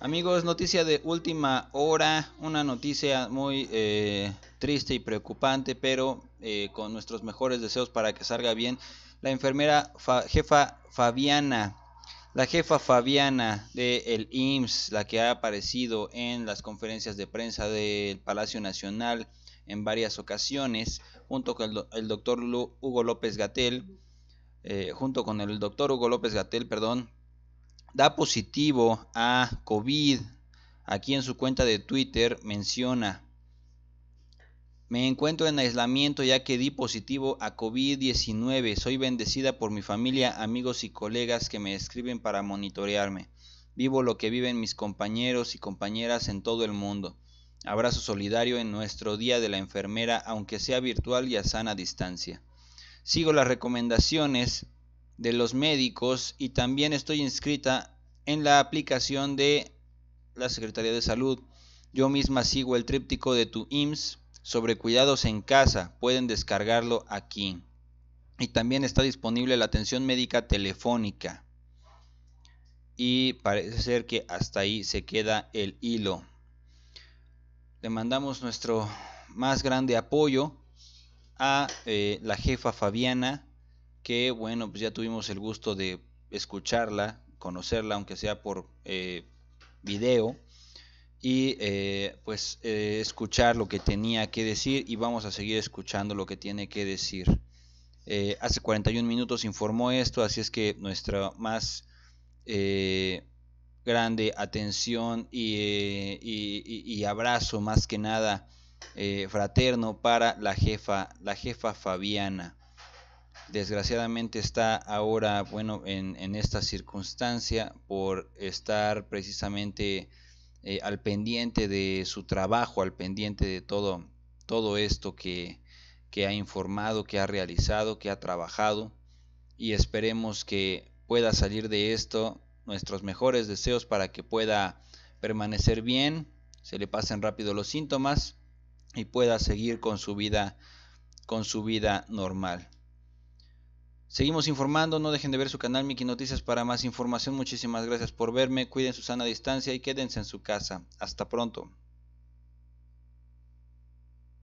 Amigos, noticia de última hora, una noticia muy eh, triste y preocupante, pero eh, con nuestros mejores deseos para que salga bien. La enfermera jefa Fabiana, la jefa Fabiana del de IMSS, la que ha aparecido en las conferencias de prensa del Palacio Nacional en varias ocasiones, junto con el, doctor Hugo López Gatel, eh, junto con el doctor Hugo López Gatel, perdón, da positivo a COVID. Aquí en su cuenta de Twitter menciona, me encuentro en aislamiento ya que di positivo a COVID-19. Soy bendecida por mi familia, amigos y colegas que me escriben para monitorearme. Vivo lo que viven mis compañeros y compañeras en todo el mundo. Abrazo solidario en nuestro Día de la Enfermera, aunque sea virtual y a sana distancia. Sigo las recomendaciones de los médicos y también estoy inscrita en la aplicación de la Secretaría de Salud. Yo misma sigo el tríptico de tu IMSS sobre cuidados en casa. Pueden descargarlo aquí. Y también está disponible la atención médica telefónica. Y parece ser que hasta ahí se queda el hilo. Le mandamos nuestro más grande apoyo a eh, la jefa Fabiana que bueno, pues ya tuvimos el gusto de escucharla, conocerla, aunque sea por eh, video, y eh, pues eh, escuchar lo que tenía que decir y vamos a seguir escuchando lo que tiene que decir. hace 41 minutos informó esto, así es que nuestra más grande atención y, y, abrazo más que nada fraterno para la jefa, la jefa Fabiana desgraciadamente está ahora, bueno, en, esta circunstancia por estar precisamente eh, al pendiente de su trabajo, al pendiente de todo, todo esto que, que ha informado, que ha realizado, que ha trabajado y esperemos que pueda salir de esto nuestros mejores deseos para que pueda permanecer bien, se le pasen rápido los síntomas y pueda seguir con su vida con su vida normal. Seguimos informando, no dejen de ver su canal Miki Noticias para más información. Muchísimas gracias por verme, cuiden su sana distancia y quédense en su casa. Hasta pronto.